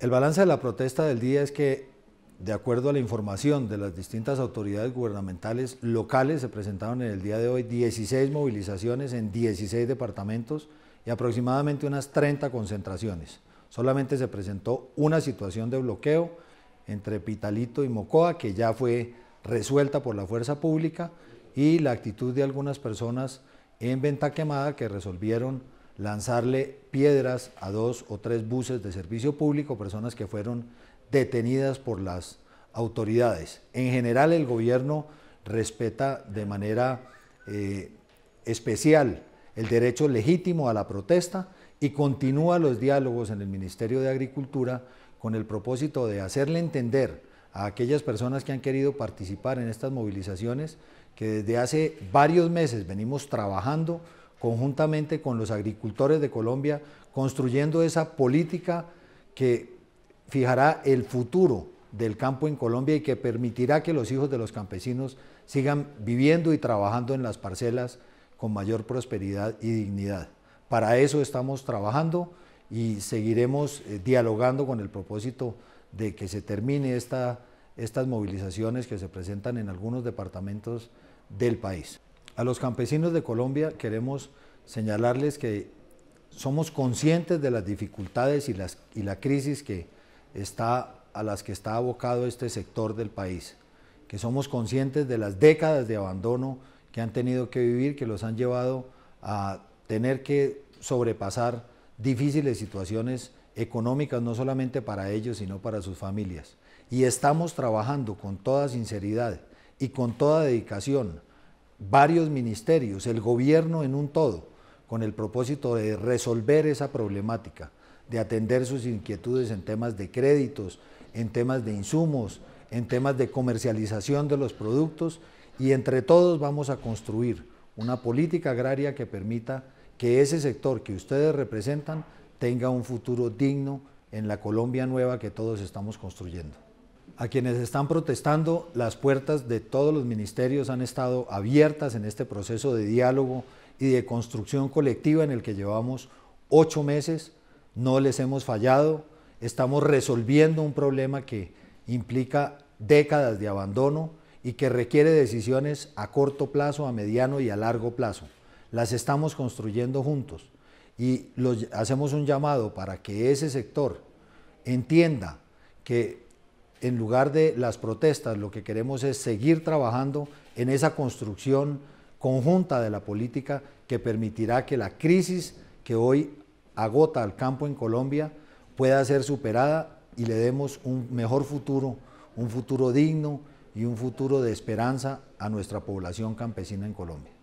El balance de la protesta del día es que, de acuerdo a la información de las distintas autoridades gubernamentales locales, se presentaron en el día de hoy 16 movilizaciones en 16 departamentos y aproximadamente unas 30 concentraciones. Solamente se presentó una situación de bloqueo entre Pitalito y Mocoa, que ya fue resuelta por la fuerza pública, y la actitud de algunas personas en Venta Quemada que resolvieron lanzarle piedras a dos o tres buses de servicio público, personas que fueron detenidas por las autoridades. En general el gobierno respeta de manera eh, especial el derecho legítimo a la protesta y continúa los diálogos en el Ministerio de Agricultura con el propósito de hacerle entender a aquellas personas que han querido participar en estas movilizaciones que desde hace varios meses venimos trabajando conjuntamente con los agricultores de Colombia, construyendo esa política que fijará el futuro del campo en Colombia y que permitirá que los hijos de los campesinos sigan viviendo y trabajando en las parcelas con mayor prosperidad y dignidad. Para eso estamos trabajando y seguiremos eh, dialogando con el propósito de que se termine estas movilizaciones que se presentan en algunos departamentos del país. A los campesinos de Colombia queremos señalarles que somos conscientes de las dificultades y, la crisis que está, a las que está abocado este sector del país, que somos conscientes de las décadas de abandono que han tenido que vivir, que los han llevado a tener que sobrepasar difíciles situaciones económicas, no solamente para ellos, sino para sus familias. Y estamos trabajando con toda sinceridad y con toda dedicación varios ministerios, el gobierno en un todo, con el propósito de resolver esa problemática, de atender sus inquietudes en temas de créditos, en temas de insumos, en temas de comercialización de los productos y entre todos vamos a construir una política agraria que permita que ese sector que ustedes representan tenga un futuro digno en la Colombia nueva que todos estamos construyendo a quienes están protestando, las puertas de todos los ministerios han estado abiertas en este proceso de diálogo y de construcción colectiva en el que llevamos ocho meses. No les hemos fallado, estamos resolviendo un problema que implica décadas de abandono y que requiere decisiones a corto plazo, a mediano y a largo plazo. Las estamos construyendo juntos y hacemos un llamado para que ese sector entienda que en lugar de las protestas, lo que queremos es seguir trabajando en esa construcción conjunta de la política que permitirá que la crisis que hoy agota al campo en Colombia pueda ser superada y le demos un mejor futuro, un futuro digno y un futuro de esperanza a nuestra población campesina en Colombia.